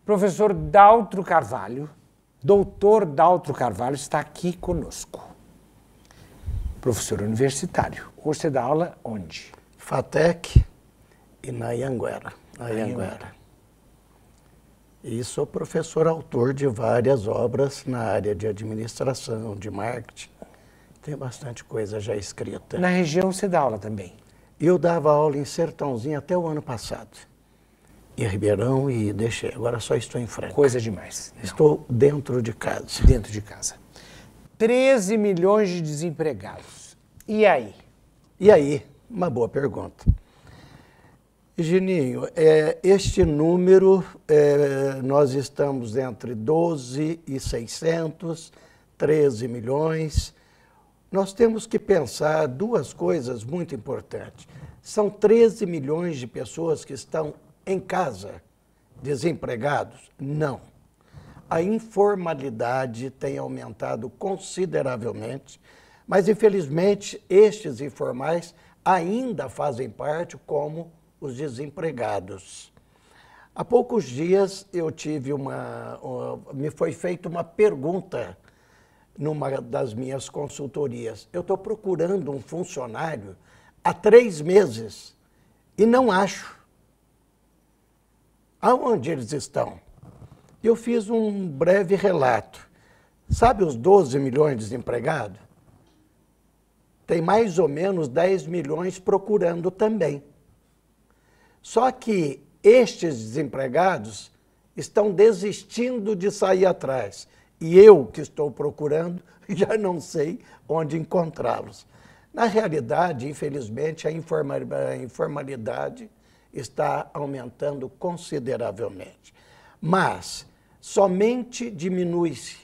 Speaker 1: Professor Daltro Carvalho, doutor Daltro Carvalho, está aqui conosco. Professor universitário.
Speaker 6: você dá aula onde? FATEC e na Ianguera. Na Ianguera. E sou professor autor de várias obras na área de administração, de marketing. Tem bastante coisa já escrita. Na região você dá aula também? Eu dava aula em Sertãozinho até o ano passado. Em Ribeirão e deixei. Agora só estou em Franca. Coisa demais. Não. Estou dentro de casa. Dentro de casa. 13 milhões de desempregados. E aí? E aí? Uma boa pergunta. Gininho, é, este número, é, nós estamos entre 12 e 600, 13 milhões nós temos que pensar duas coisas muito importantes. São 13 milhões de pessoas que estão em casa, desempregados? Não. A informalidade tem aumentado consideravelmente, mas infelizmente estes informais ainda fazem parte como os desempregados. Há poucos dias eu tive uma, me foi feita uma pergunta numa das minhas consultorias. Eu estou procurando um funcionário há três meses e não acho. Aonde eles estão? Eu fiz um breve relato. Sabe os 12 milhões de desempregados? Tem mais ou menos 10 milhões procurando também. Só que estes desempregados estão desistindo de sair atrás e eu que estou procurando *laughs* já não sei onde encontrá-los. Na realidade, infelizmente, a informalidade está aumentando consideravelmente. Mas somente diminui-se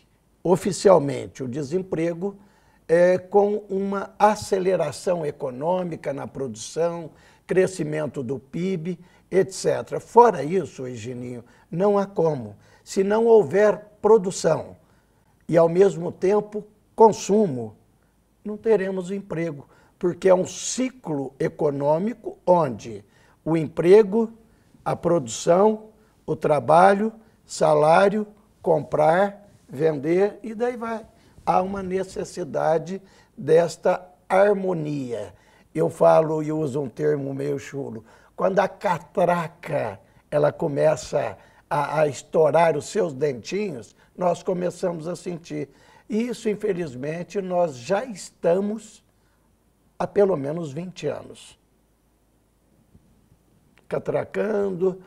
Speaker 6: oficialmente o desemprego é, com uma aceleração econômica na produção, crescimento do PIB, etc. Fora isso, Egininho, não há como. Se não houver produção, e, ao mesmo tempo, consumo, não teremos emprego, porque é um ciclo econômico onde o emprego, a produção, o trabalho, salário, comprar, vender e daí vai. Há uma necessidade desta harmonia. Eu falo e uso um termo meio chulo. Quando a catraca ela começa a, a estourar os seus dentinhos, nós começamos a sentir. Isso, infelizmente, nós já estamos há pelo menos 20 anos. Catracando,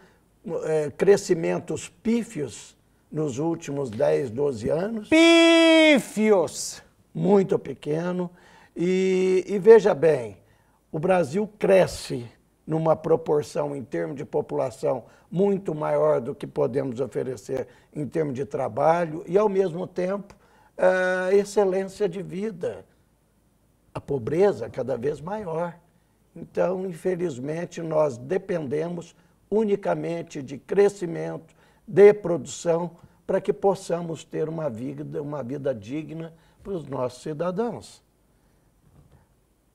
Speaker 6: é, crescimentos pífios nos últimos 10, 12 anos. Pífios! Muito pequeno. E, e veja bem, o Brasil cresce numa proporção em termos de população muito maior do que podemos oferecer em termos de trabalho e, ao mesmo tempo, eh, excelência de vida. A pobreza cada vez maior. Então, infelizmente, nós dependemos unicamente de crescimento, de produção, para que possamos ter uma vida, uma vida digna para os nossos cidadãos.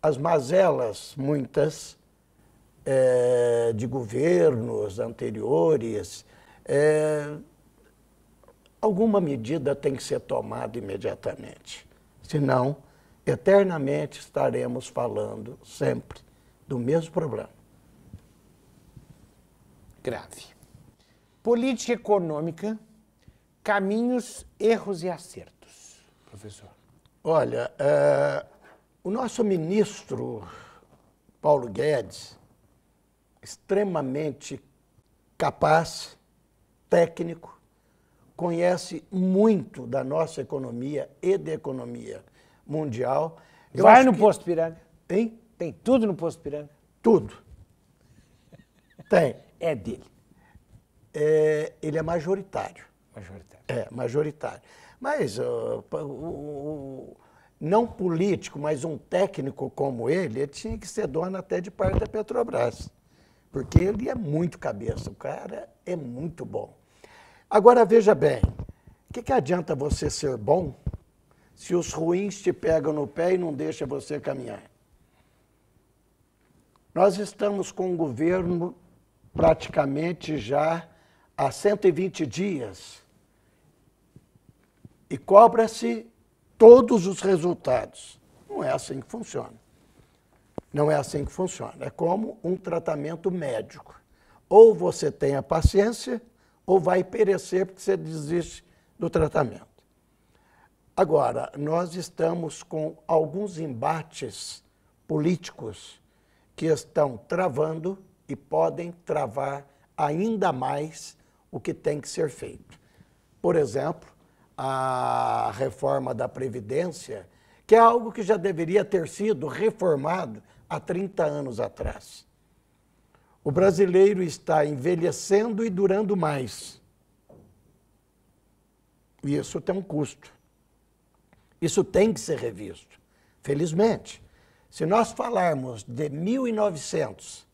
Speaker 6: As mazelas, muitas, é, de governos anteriores, é, alguma medida tem que ser tomada imediatamente. Senão, eternamente estaremos falando sempre do mesmo problema. Grave.
Speaker 1: Política econômica, caminhos, erros e acertos, professor.
Speaker 6: Olha, é, o nosso ministro Paulo Guedes extremamente capaz, técnico, conhece muito da nossa economia e da economia mundial. Eu Vai no que... Posto Piranga. Tem? Tem tudo no Posto Piranga. Tudo. Tem. É dele. É, ele é majoritário. Majoritário. É, majoritário. Mas uh, o, o, não político, mas um técnico como ele, ele tinha que ser dono até de parte da Petrobras porque ele é muito cabeça, o cara é muito bom. Agora veja bem, o que, que adianta você ser bom se os ruins te pegam no pé e não deixam você caminhar? Nós estamos com o governo praticamente já há 120 dias e cobra-se todos os resultados. Não é assim que funciona. Não é assim que funciona. É como um tratamento médico. Ou você tem a paciência, ou vai perecer porque você desiste do tratamento. Agora, nós estamos com alguns embates políticos que estão travando e podem travar ainda mais o que tem que ser feito. Por exemplo, a reforma da Previdência, que é algo que já deveria ter sido reformado há 30 anos atrás. O brasileiro está envelhecendo e durando mais. E isso tem um custo. Isso tem que ser revisto. Felizmente, se nós falarmos de 1900,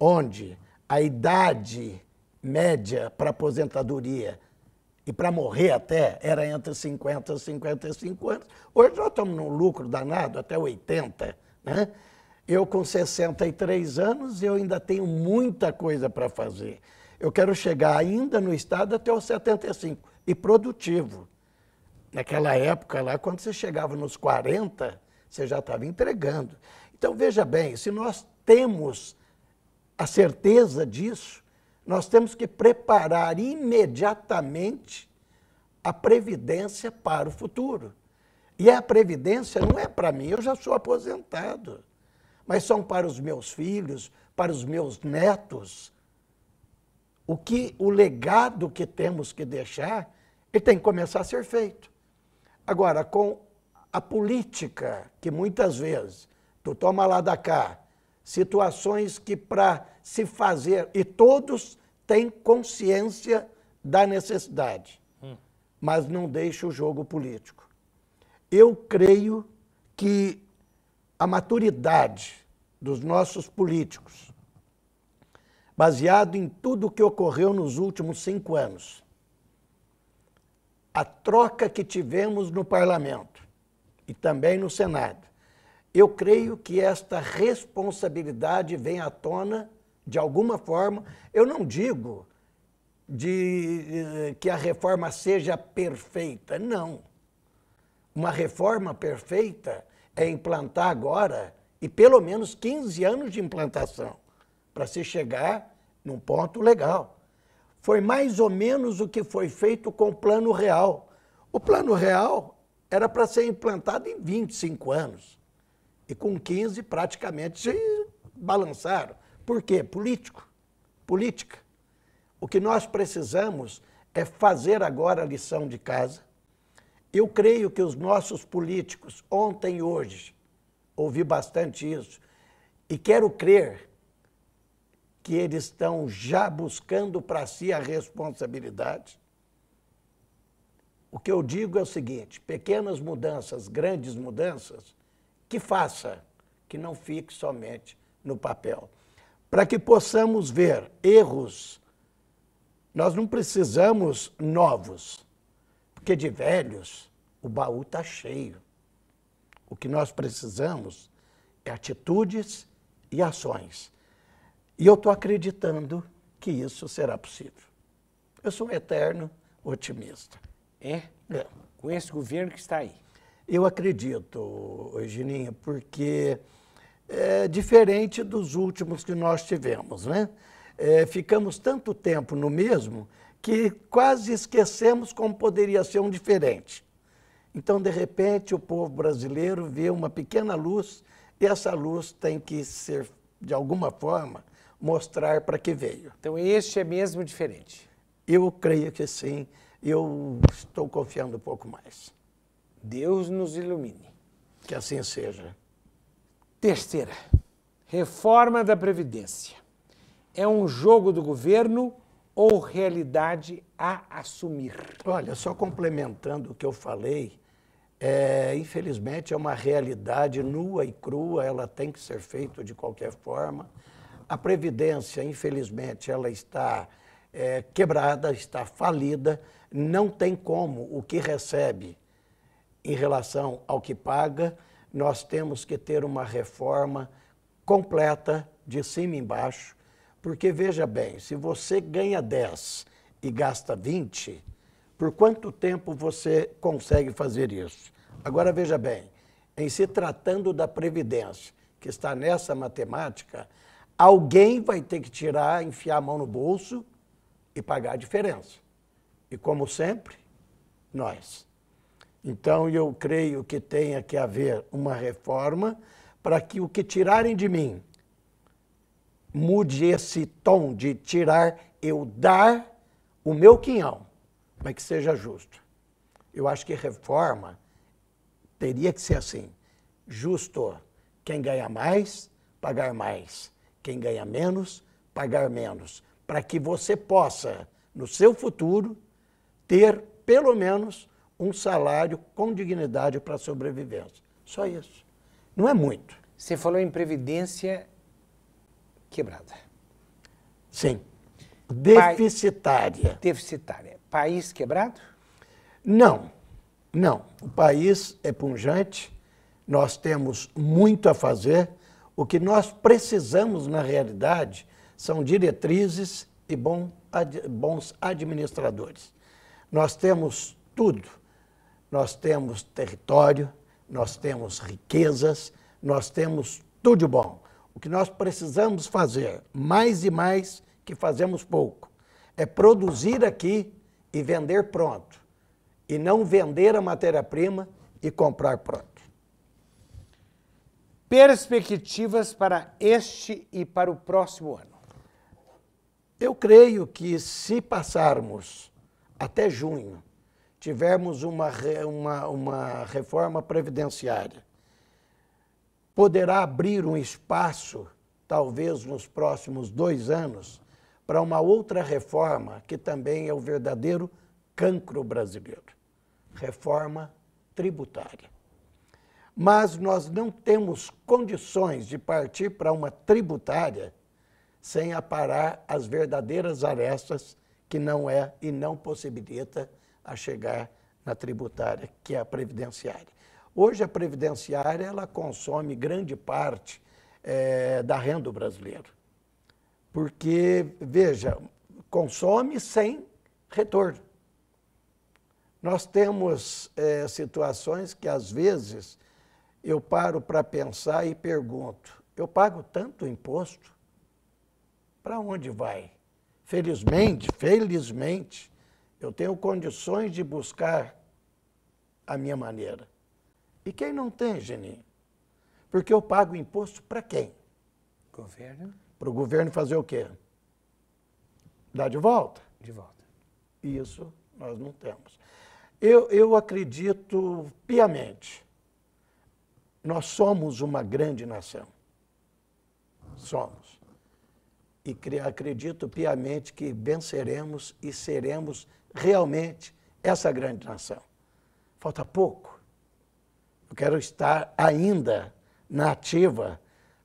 Speaker 6: onde a idade média para aposentadoria e para morrer até era entre 50 e 55 anos, hoje nós estamos num lucro danado até 80, né? Eu com 63 anos, eu ainda tenho muita coisa para fazer. Eu quero chegar ainda no estado até os 75 e produtivo. Naquela época lá, quando você chegava nos 40, você já estava entregando. Então veja bem, se nós temos a certeza disso, nós temos que preparar imediatamente a previdência para o futuro. E a previdência não é para mim, eu já sou aposentado mas são para os meus filhos, para os meus netos. O que o legado que temos que deixar, ele tem que começar a ser feito. Agora, com a política, que muitas vezes tu toma lá da cá, situações que para se fazer, e todos têm consciência da necessidade, hum. mas não deixa o jogo político. Eu creio que a maturidade dos nossos políticos, baseado em tudo o que ocorreu nos últimos cinco anos, a troca que tivemos no parlamento e também no Senado, eu creio que esta responsabilidade vem à tona de alguma forma. Eu não digo de eh, que a reforma seja perfeita, não. Uma reforma perfeita é implantar agora, e pelo menos 15 anos de implantação, para se chegar num ponto legal. Foi mais ou menos o que foi feito com o Plano Real. O Plano Real era para ser implantado em 25 anos. E com 15 praticamente se balançaram. Por quê? Político. Política. O que nós precisamos é fazer agora a lição de casa, eu creio que os nossos políticos, ontem e hoje, ouvi bastante isso, e quero crer que eles estão já buscando para si a responsabilidade. O que eu digo é o seguinte: pequenas mudanças, grandes mudanças, que faça, que não fique somente no papel. Para que possamos ver erros, nós não precisamos novos porque de velhos o baú está cheio. O que nós precisamos é atitudes e ações. E eu estou acreditando que isso será possível. Eu sou um eterno otimista. É? é. Com esse governo que está aí. Eu acredito, Gininho, porque é diferente dos últimos que nós tivemos, né? É, ficamos tanto tempo no mesmo que quase esquecemos como poderia ser um diferente. Então, de repente, o povo brasileiro vê uma pequena luz e essa luz tem que ser, de alguma forma, mostrar para que veio. Então, este é mesmo diferente? Eu creio que sim. Eu estou confiando um pouco mais. Deus nos ilumine. Que assim seja. Terceira,
Speaker 1: reforma da Previdência. É um jogo do governo
Speaker 6: ou realidade a assumir? Olha, só complementando o que eu falei, é, infelizmente é uma realidade nua e crua, ela tem que ser feita de qualquer forma. A Previdência, infelizmente, ela está é, quebrada, está falida, não tem como o que recebe em relação ao que paga. Nós temos que ter uma reforma completa, de cima e embaixo, porque veja bem, se você ganha 10 e gasta 20, por quanto tempo você consegue fazer isso? Agora veja bem, em se tratando da previdência, que está nessa matemática, alguém vai ter que tirar, enfiar a mão no bolso e pagar a diferença. E como sempre, nós. Então eu creio que tenha que haver uma reforma para que o que tirarem de mim mude esse tom de tirar, eu dar o meu quinhão, mas que seja justo. Eu acho que reforma teria que ser assim: justo. Quem ganha mais, pagar mais. Quem ganha menos, pagar menos. Para que você possa, no seu futuro, ter pelo menos um salário com dignidade para sobrevivência. Só isso. Não é muito. Você falou em previdência Quebrada. Sim.
Speaker 1: Deficitária. Pa... Deficitária. País quebrado?
Speaker 6: Não, não. O país é punjante, nós temos muito a fazer. O que nós precisamos, na realidade, são diretrizes e bons administradores. Nós temos tudo. Nós temos território, nós temos riquezas, nós temos tudo de bom. O que nós precisamos fazer, mais e mais que fazemos pouco, é produzir aqui e vender pronto, e não vender a matéria-prima e comprar pronto. Perspectivas para este e para o próximo ano? Eu creio que se passarmos até junho, tivermos uma, uma, uma reforma previdenciária poderá abrir um espaço, talvez nos próximos dois anos, para uma outra reforma que também é o verdadeiro cancro brasileiro reforma tributária. Mas nós não temos condições de partir para uma tributária sem aparar as verdadeiras arestas que não é e não possibilita a chegar na tributária, que é a previdenciária. Hoje a previdenciária ela consome grande parte é, da renda do brasileiro. Porque, veja, consome sem retorno. Nós temos é, situações que, às vezes, eu paro para pensar e pergunto: eu pago tanto imposto? Para onde vai? Felizmente, felizmente, eu tenho condições de buscar a minha maneira. E quem não tem, Geni? Porque eu pago imposto para quem?
Speaker 1: Governo.
Speaker 6: Para o governo fazer o quê? Dar de volta? De volta. Isso nós não temos. Eu, eu acredito piamente. Nós somos uma grande nação. Somos. E acredito piamente que venceremos e seremos realmente essa grande nação. Falta pouco eu quero estar ainda na ativa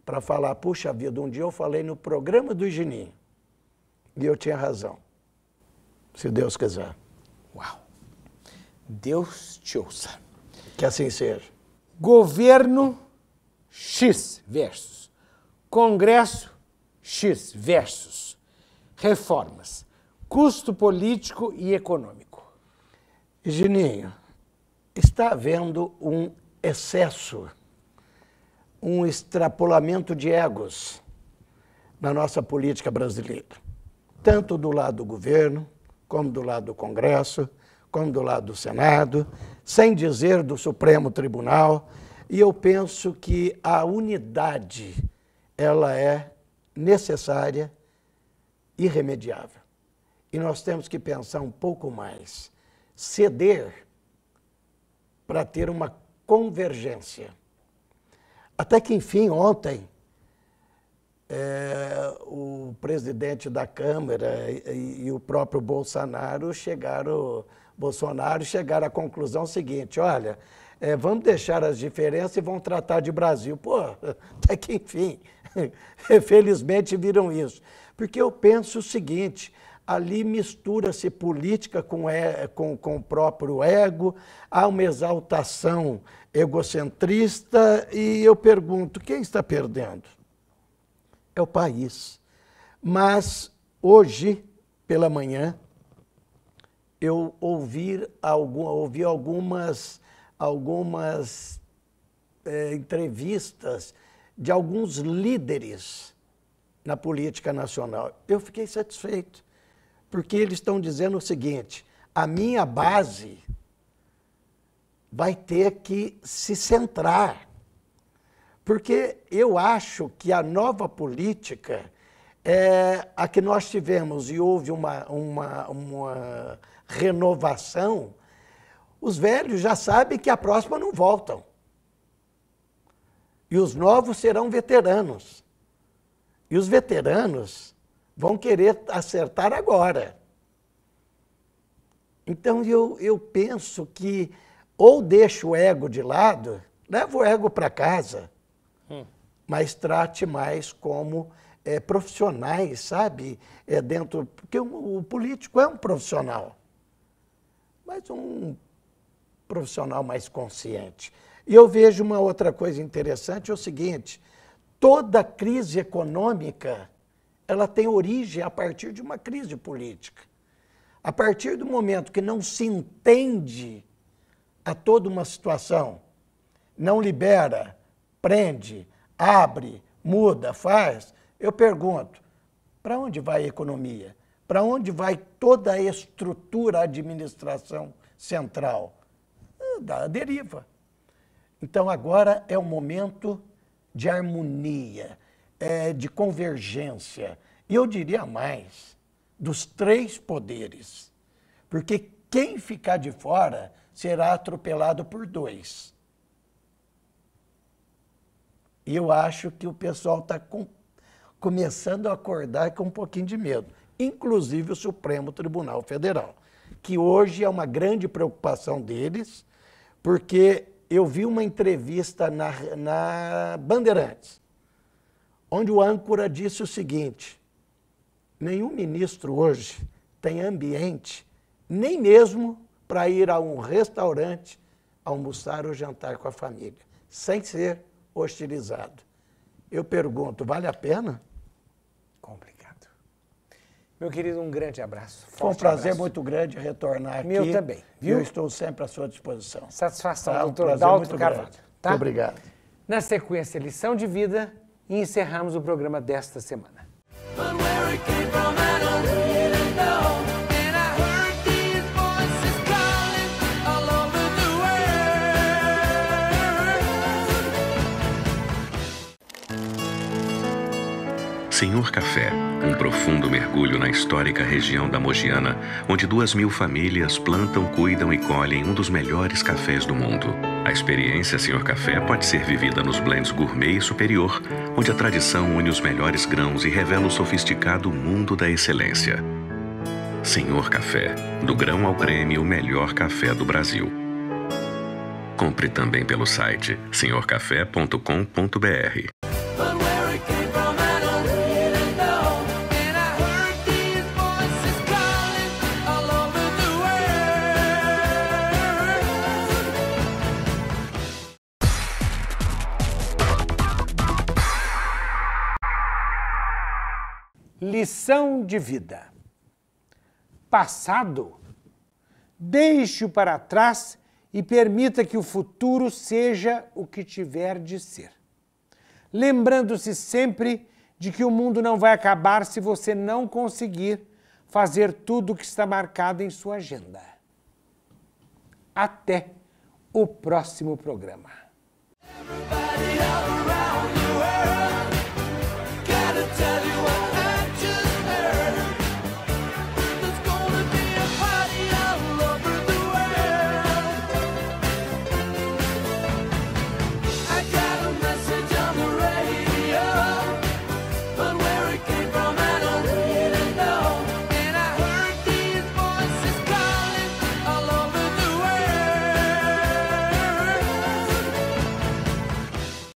Speaker 6: para falar, puxa vida, um dia eu falei no programa do Gininho e eu tinha razão, se Deus quiser. Uau! Deus te ouça. Que assim seja. Governo X versus
Speaker 1: Congresso X versus reformas,
Speaker 6: custo político e econômico. Gininho, está havendo um excesso, um extrapolamento de egos na nossa política brasileira, tanto do lado do governo, como do lado do Congresso, como do lado do Senado, sem dizer do Supremo Tribunal. E eu penso que a unidade ela é necessária, irremediável. E nós temos que pensar um pouco mais, ceder para ter uma convergência. Até que, enfim, ontem, é, o presidente da Câmara e, e, o próprio Bolsonaro chegaram, Bolsonaro chegaram à conclusão seguinte: olha, é, vamos deixar as diferenças e vamos tratar de Brasil. Pô, *laughs* até que enfim, *laughs* felizmente viram isso. Porque eu penso o seguinte: ali mistura-se política com, é, com, com o próprio ego, há uma exaltação egocentrista e eu pergunto: quem está perdendo? É o país. Mas hoje, pela manhã, eu ouvi, algum, ouvi algumas, algumas é, entrevistas de alguns líderes na política nacional. Eu fiquei satisfeito, porque eles estão dizendo o seguinte: a minha base vai ter que se centrar. Porque eu acho que a nova política, é, a que nós tivemos e houve uma, uma, uma renovação, os velhos já sabem que a próxima não voltam. E os novos serão veteranos. E os veteranos vão querer acertar agora. Então eu, eu penso que ou deixa o ego de lado, leva o ego para casa, hum. mas trate mais como é, profissionais, sabe? É, dentro, porque o, o político é um profissional, mas um profissional mais consciente. E eu vejo uma outra coisa interessante, é o seguinte, toda crise econômica, ela tem origem a partir de uma crise política. A partir do momento que não se entende a toda uma situação, não libera, prende, abre, muda, faz, eu pergunto: para onde vai a economia? Para onde vai toda a estrutura a administração central? Ah, da deriva. Então agora é o momento de harmonia, é, de convergência, e eu diria mais, dos três poderes. Porque quem ficar de fora será atropelado por dois. E eu acho que o pessoal está com, começando a acordar com um pouquinho de medo, inclusive o Supremo Tribunal Federal, que hoje é uma grande preocupação deles, porque eu vi uma entrevista na, na Bandeirantes, onde o âncora disse o seguinte: nenhum ministro hoje tem ambiente, nem mesmo para ir a um restaurante almoçar ou jantar com a família, sem ser hostilizado. Eu pergunto, vale a pena?
Speaker 1: Complicado. Meu querido, um grande abraço.
Speaker 6: Foi um prazer abraço. muito grande retornar Meu aqui. Meu também. Viu? Eu estou sempre à sua disposição. Satisfação, tá, um doutor Dalton Carvalho. Tá? Muito obrigado.
Speaker 1: Na sequência, lição de vida e encerramos o programa desta semana.
Speaker 4: Senhor Café, um profundo mergulho na histórica região da Mogiana, onde duas mil famílias plantam, cuidam e colhem um dos melhores cafés do mundo. A experiência Senhor Café pode ser vivida nos blends gourmet e superior, onde a tradição une os melhores grãos e revela o sofisticado mundo da excelência. Senhor Café, do grão ao creme, o melhor café do Brasil. Compre também pelo site senhorcafé.com.br.
Speaker 1: Lição de vida. Passado, deixe-o para trás e permita que o futuro seja o que tiver de ser. Lembrando-se sempre de que o mundo não vai acabar se você não conseguir fazer tudo o que está marcado em sua agenda. Até o próximo programa.